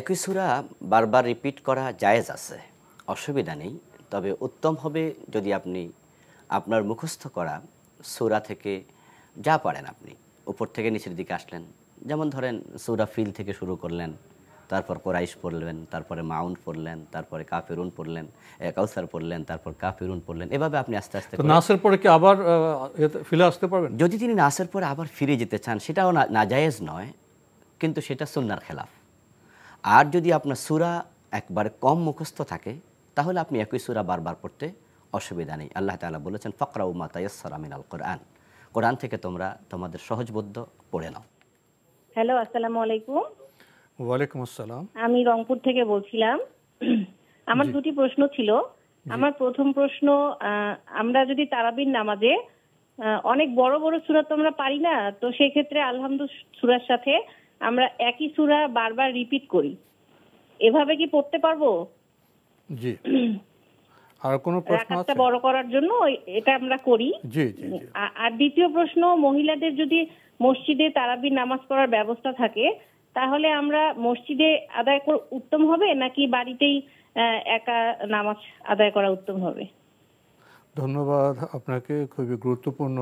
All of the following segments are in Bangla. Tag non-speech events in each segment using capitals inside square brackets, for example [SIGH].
একই সুরা বারবার রিপিট করা জায়েজ আছে অসুবিধা নেই তবে উত্তম হবে যদি আপনি আপনার মুখস্থ করা সুরা থেকে যা পারেন আপনি উপর থেকে নিচের দিকে আসলেন যেমন ধরেন সুরা ফিল থেকে শুরু করলেন তারপর কোরাইশ পড়লেন তারপরে মাউন পড়লেন তারপরে কাফেরুন পড়লেন কাউসার পড়লেন তারপর কাফেরুন পড়লেন এভাবে আপনি আস্তে আস্তে নাসের পরে কি আবার ফিরে আসতে পারবেন যদি তিনি নাসের পরে আবার ফিরে যেতে চান সেটাও না জায়েজ নয় কিন্তু সেটা সুন্নার খেলাফ আর যদি আপনার সুরা একবার কম মুখস্থ থাকে তাহলে আপনি একই সুরা বারবার পড়তে অসুবিধা নেই আল্লাহ তালা বলেছেন ফকরা উমা তাইসারামিন আল কোরআন কোরআন থেকে তোমরা তোমাদের সহজবোধ্য পড়ে নাও হ্যালো আসসালামু আলাইকুম ওয়ালাইকুম আসসালাম আমি রংপুর থেকে বলছিলাম আমার দুটি প্রশ্ন ছিল আমার প্রথম প্রশ্ন আমরা যদি তারাবির নামাজে অনেক বড় বড় সুরা তো আমরা পারি না তো সেক্ষেত্রে আলহামদুল সুরার সাথে আমরা একই সুরা বারবার রিপিট করি এভাবে কি পড়তে পারবো জি [CLEARS THROAT] আর কোনো প্রশ্ন আছে বড় করার জন্য এটা আমরা করি জি জি আর দ্বিতীয় প্রশ্ন মহিলাদের যদি মসজিদে তারাবি নামাজ পড়ার ব্যবস্থা থাকে তাহলে আমরা মসজিদে আদায় উত্তম হবে নাকি বাড়িতেই একা নামাজ আদায় করা উত্তম হবে ধন্যবাদ আপনাকে খুবই গুরুত্বপূর্ণ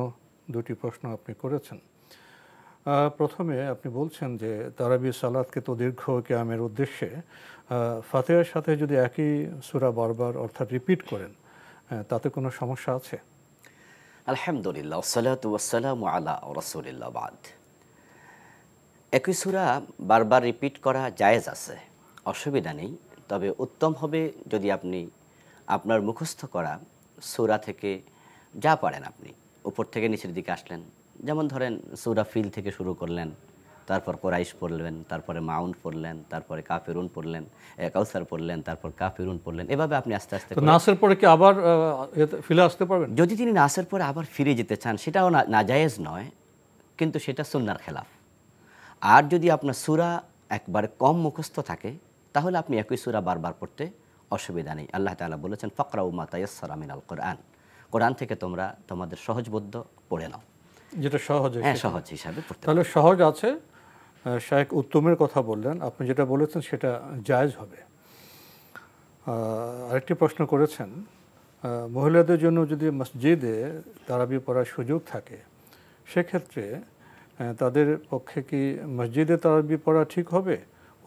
দুটি প্রশ্ন আপনি করেছেন প্রথমে আপনি বলছেন যে তারাবি সালাদকে তো দীর্ঘ ক্যামের উদ্দেশ্যে ফাতেহার সাথে যদি একই সুরা বারবার অর্থাৎ রিপিট করেন তাতে কোনো সমস্যা আছে আলহামদুলিল্লাহ একই সুরা বারবার রিপিট করা জায়েজ আছে অসুবিধা নেই তবে উত্তম হবে যদি আপনি আপনার মুখস্থ করা সুরা থেকে যা পারেন আপনি উপর থেকে নিচের দিকে আসলেন যেমন ধরেন সৌরা ফিল থেকে শুরু করলেন তারপর কোরাইশ পড়লেন তারপরে মাউন পড়লেন তারপরে কাফেরুন পড়লেন কাউসার পড়লেন তারপর কাফেরুন পড়লেন এভাবে আপনি আস্তে আস্তে নাসের পরে কি আবার ফিরে আসতে পারবেন যদি তিনি নাসের পরে আবার ফিরে যেতে চান সেটাও নাজায়েজ নয় কিন্তু সেটা সুন্নার খেলাফ আর যদি আপনার সুরা একবার কম মুখস্থ থাকে তাহলে আপনি একই সুরা বারবার পড়তে অসুবিধা নেই আল্লাহ তালা বলেছেন ফকরা উমাতাইসারামিন আল কোরআন কোরআন থেকে তোমরা তোমাদের সহজবোধ্য পড়ে নাও যেটা সহজ হ্যাঁ সহজ হিসাবে তাহলে সহজ আছে শায়েক উত্তমের কথা বললেন আপনি যেটা বলেছেন সেটা জায়জ হবে আরেকটি প্রশ্ন করেছেন মহিলাদের জন্য যদি মসজিদে তারাবি পড়ার সুযোগ থাকে সেক্ষেত্রে তাদের পক্ষে কি মসজিদে তারাবি পড়া ঠিক হবে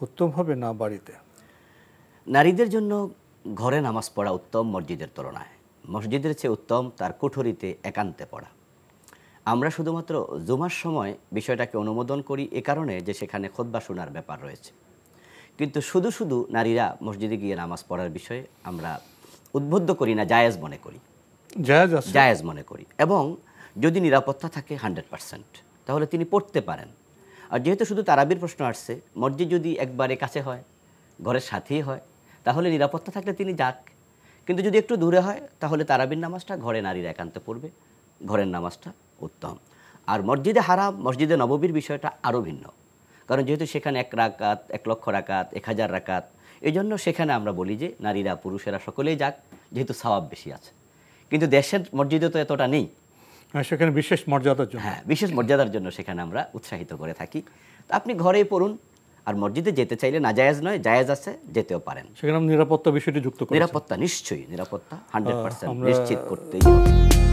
উত্তম হবে না বাড়িতে নারীদের জন্য ঘরে নামাজ পড়া উত্তম মসজিদের তুলনায় মসজিদের চেয়ে উত্তম তার কুঠুরিতে একান্তে পড়া আমরা শুধুমাত্র জুমার সময় বিষয়টাকে অনুমোদন করি এ কারণে যে সেখানে বা শোনার ব্যাপার রয়েছে কিন্তু শুধু শুধু নারীরা মসজিদে গিয়ে নামাজ পড়ার বিষয়ে আমরা উদ্বুদ্ধ করি না জায়েজ মনে করি জায়েজ মনে করি এবং যদি নিরাপত্তা থাকে হান্ড্রেড পারসেন্ট তাহলে তিনি পড়তে পারেন আর যেহেতু শুধু তারাবির প্রশ্ন আসছে মসজিদ যদি একবারে কাছে হয় ঘরের সাথেই হয় তাহলে নিরাপত্তা থাকলে তিনি যাক কিন্তু যদি একটু দূরে হয় তাহলে তারাবির নামাজটা ঘরে নারীরা একান্ত পড়বে ঘরের নামাজটা উত্তম আর মসজিদে হারাম মসজিদে নববীর বিষয়টা আরও ভিন্ন কারণ যেহেতু সেখানে এক রাকাত এক লক্ষ রাকাত এক হাজার রাকাত এই জন্য সেখানে আমরা বলি যে নারীরা পুরুষেরা সকলেই যাক যেহেতু স্বভাব বেশি আছে কিন্তু দেশের মসজিদে তো এতটা নেই হ্যাঁ, সেখানে বিশেষ মর্যাদার জন্য হ্যাঁ বিশেষ মর্যাদার জন্য সেখানে আমরা উৎসাহিত করে থাকি তা আপনি ঘরেই পড়ুন আর মসজিদে যেতে চাইলে না জায়েজ নয় জায়েজ আছে যেতেও পারেন সেখানে নিরাপত্তা বিষয়টি যুক্ত নিরাপত্তা নিশ্চয়ই নিরাপত্তা হান্ড্রেড পার্সেন্ট নিশ্চিত করতেই হবে